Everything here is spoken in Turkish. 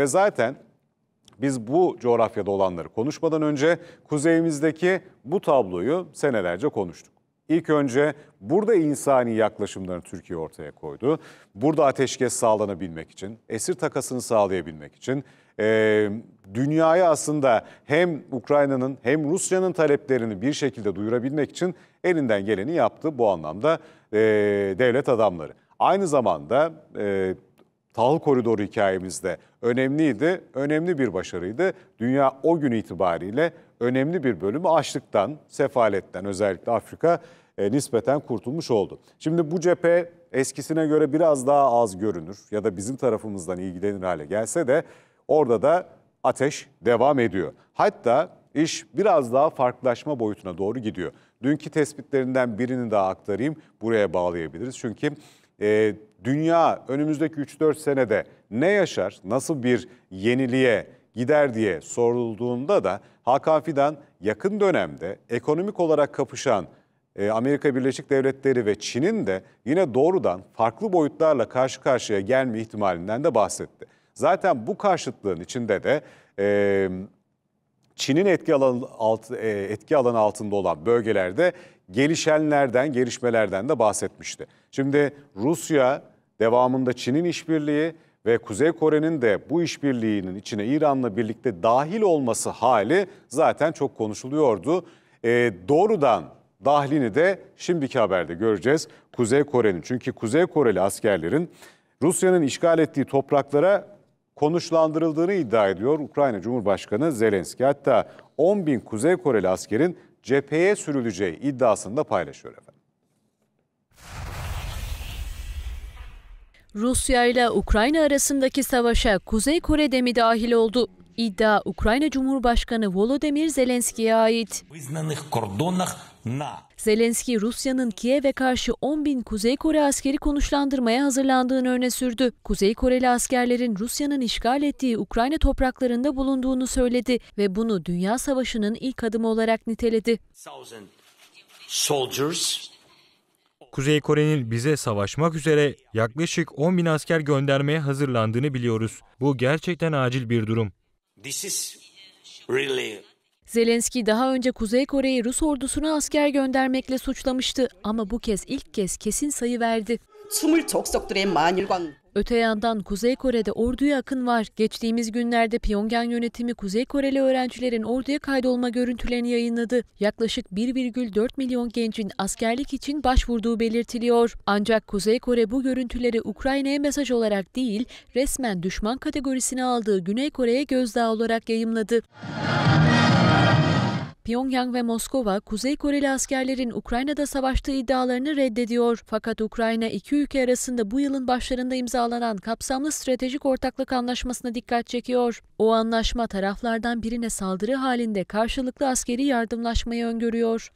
Ve zaten biz bu coğrafyada olanları konuşmadan önce kuzeyimizdeki bu tabloyu senelerce konuştuk. İlk önce burada insani yaklaşımlarını Türkiye ortaya koydu. Burada ateşkes sağlanabilmek için, esir takasını sağlayabilmek için e, dünyaya aslında hem Ukrayna'nın hem Rusya'nın taleplerini bir şekilde duyurabilmek için elinden geleni yaptı bu anlamda e, devlet adamları. Aynı zamanda e, Tahıl Koridoru hikayemizde önemliydi, önemli bir başarıydı. Dünya o gün itibariyle önemli bir bölümü açlıktan, sefaletten özellikle Afrika e, nispeten kurtulmuş oldu. Şimdi bu cephe eskisine göre biraz daha az görünür ya da bizim tarafımızdan ilgilenir hale gelse de orada da ateş devam ediyor. Hatta iş biraz daha farklılaşma boyutuna doğru gidiyor. Dünkü tespitlerinden birini daha aktarayım. Buraya bağlayabiliriz. Çünkü e, dünya önümüzdeki 3-4 senede ne yaşar, nasıl bir yeniliğe gider diye sorulduğunda da Hakan Fidan yakın dönemde ekonomik olarak kapışan e, Amerika Birleşik Devletleri ve Çin'in de yine doğrudan farklı boyutlarla karşı karşıya gelme ihtimalinden de bahsetti. Zaten bu karşıtlığın içinde de e, Çin'in etki alanı, alt, e, etki alanı altında olan bölgelerde gelişenlerden, gelişmelerden de bahsetmişti. Şimdi Rusya devamında Çin'in işbirliği ve Kuzey Kore'nin de bu işbirliğinin içine İran'la birlikte dahil olması hali zaten çok konuşuluyordu. E, doğrudan dahlini de şimdiki haberde göreceğiz. Kuzey Kore'nin çünkü Kuzey Koreli askerlerin Rusya'nın işgal ettiği topraklara konuşlandırıldığını iddia ediyor Ukrayna Cumhurbaşkanı Zelenski. Hatta 10 bin Kuzey Koreli askerin cepheye sürüleceği iddiasını da paylaşıyor efendim. Rusya ile Ukrayna arasındaki savaşa Kuzey Kore de mi dahil oldu? İddia Ukrayna Cumhurbaşkanı Volodymyr Zelenski'ye ait. Zelenski Rusya'nın Kiev'e karşı 10 bin Kuzey Kore askeri konuşlandırmaya hazırlandığını öne sürdü. Kuzey Koreli askerlerin Rusya'nın işgal ettiği Ukrayna topraklarında bulunduğunu söyledi ve bunu Dünya Savaşı'nın ilk adımı olarak niteledi. Kuzey Kore'nin bize savaşmak üzere yaklaşık 10 bin asker göndermeye hazırlandığını biliyoruz. Bu gerçekten acil bir durum. This is really Zelenski daha önce Kuzey Kore'yi Rus ordusuna asker göndermekle suçlamıştı ama bu kez ilk kez kesin sayı verdi. Öte yandan Kuzey Kore'de orduya akın var. Geçtiğimiz günlerde Pyongyang yönetimi Kuzey Koreli öğrencilerin orduya kaydolma görüntülerini yayınladı. Yaklaşık 1,4 milyon gencin askerlik için başvurduğu belirtiliyor. Ancak Kuzey Kore bu görüntüleri Ukrayna'ya mesaj olarak değil, resmen düşman kategorisine aldığı Güney Kore'ye gözdağı olarak yayımladı. Pyongyang ve Moskova, Kuzey Koreli askerlerin Ukrayna'da savaştığı iddialarını reddediyor. Fakat Ukrayna iki ülke arasında bu yılın başlarında imzalanan kapsamlı stratejik ortaklık anlaşmasına dikkat çekiyor. O anlaşma taraflardan birine saldırı halinde karşılıklı askeri yardımlaşmayı öngörüyor.